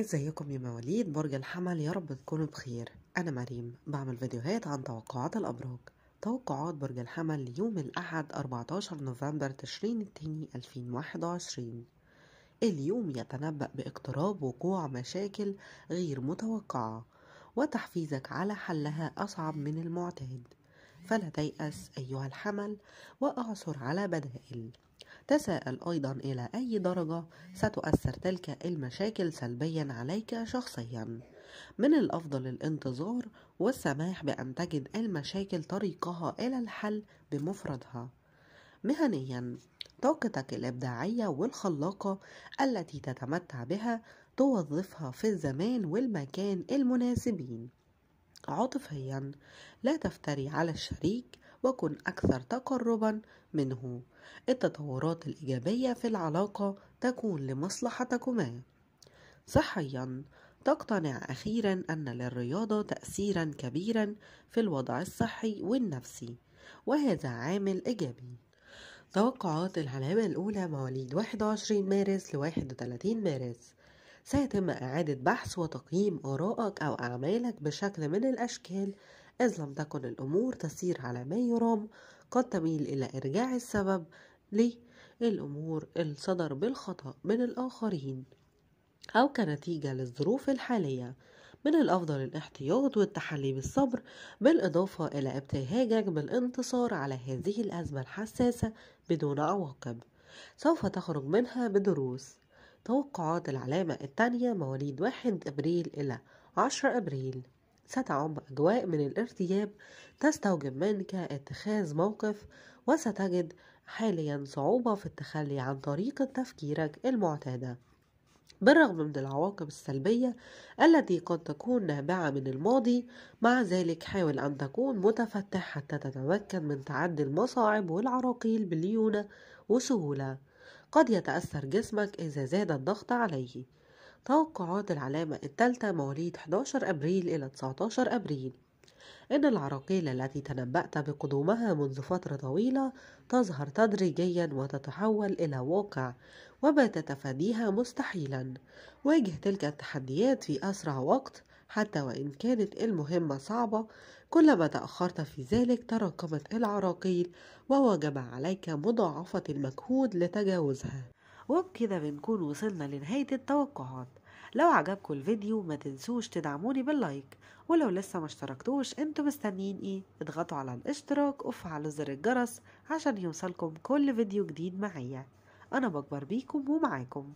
ازيكم يا مواليد برج الحمل يا رب تكونوا بخير انا مريم بعمل فيديوهات عن توقعات الابراج توقعات برج الحمل ليوم الاحد 14 نوفمبر تشرين الثاني 2021 اليوم يتنبأ باقتراب وقوع مشاكل غير متوقعة وتحفيزك على حلها أصعب من المعتاد فلا تيأس أيها الحمل وأعثر على بدائل تساءل أيضا إلى أي درجة ستؤثر تلك المشاكل سلبيا عليك شخصيا من الأفضل الانتظار والسماح بأن تجد المشاكل طريقها إلى الحل بمفردها مهنيا طاقتك الإبداعية والخلاقة التي تتمتع بها توظفها في الزمان والمكان المناسبين عاطفيا لا تفتري على الشريك وكن أكثر تقربا منه التطورات الإيجابية في العلاقة تكون لمصلحتكما صحيا تقتنع أخيرا أن للرياضة تأثيرا كبيرا في الوضع الصحي والنفسي وهذا عامل إيجابي توقعات العلامة الأولى مواليد 21 مارس ل 31 مارس سيتم إعادة بحث وتقييم آرائك أو أعمالك بشكل من الأشكال إذ لم تكن الأمور تسير على ما يرام قد تميل إلى إرجاع السبب للأمور الصدر بالخطأ من الآخرين أو كنتيجة للظروف الحالية من الأفضل الاحتياط والتحلي بالصبر بالإضافة إلى ابتهاجك بالانتصار على هذه الأزمة الحساسة بدون عواقب سوف تخرج منها بدروس توقعات العلامة الثانية مواليد 1 أبريل إلى 10 أبريل ستعم أجواء من الارتياب تستوجب منك اتخاذ موقف وستجد حاليا صعوبة في التخلي عن طريقة تفكيرك المعتادة بالرغم من العواقب السلبية التي قد تكون نابعة من الماضي مع ذلك حاول أن تكون متفتح حتى تتمكن من تعدي المصاعب والعراقيل بليونة وسهولة قد يتأثر جسمك إذا زاد الضغط عليه توقعات العلامة الثالثة مواليد 11 أبريل إلى 19 أبريل إن العراقيل التي تنبأت بقدومها منذ فترة طويلة تظهر تدريجيا وتتحول إلى واقع وما تتفاديها مستحيلا واجه تلك التحديات في أسرع وقت حتى وإن كانت المهمة صعبة كلما تأخرت في ذلك تراكمت العراقيل ووجب عليك مضاعفة المجهود لتجاوزها وبكده بنكون وصلنا لنهاية التوقعات لو عجبكم الفيديو ما تنسوش تدعموني باللايك ولو لسه ما اشتركتوش انتوا مستنيين ايه اضغطوا على الاشتراك وفعلوا زر الجرس عشان يوصلكم كل فيديو جديد معايا انا بكبر بيكم ومعاكم